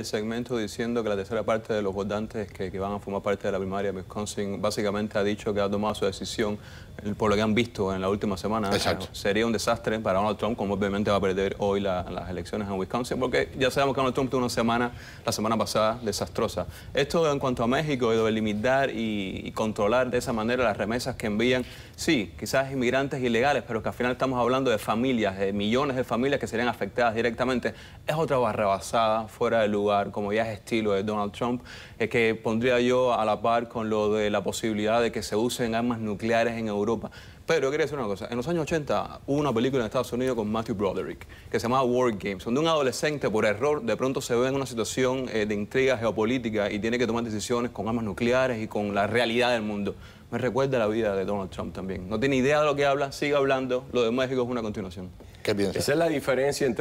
el segmento diciendo que la tercera parte de los votantes que, van a formar parte de la primaria de Wisconsin básicamente ha dicho que ha tomado su decisión por lo que han visto en la última semana. Sería un desastre para Donald Trump, como obviamente va a perder hoy las elecciones en Wisconsin, porque ya sabemos que Donald Trump tuvo una semana, la semana pasada, desastrosa. Esto en cuanto a México, de limitar y, controlar de esa manera las remesas que envían, sí, quizás inmigrantes ilegales, pero que al final estamos hablando de familias, de millones de familias que serían afectadas directamente, es otra barrabasada fuera de lugar como ya es estilo de Donald Trump, es que pondría yo a la par con lo de la posibilidad de que se usen armas nucleares en Europa. Pero quería decir una cosa. En los años 80 hubo una película en Estados Unidos con Matthew Broderick que se llamaba War Games, donde un adolescente por error de pronto se ve en una situación eh, de intriga geopolítica y tiene que tomar decisiones con armas nucleares y con la realidad del mundo. Me recuerda la vida de Donald Trump también. No tiene idea de lo que habla, sigue hablando. Lo de México es una continuación. ¿Qué piensas? Esa es la diferencia entre...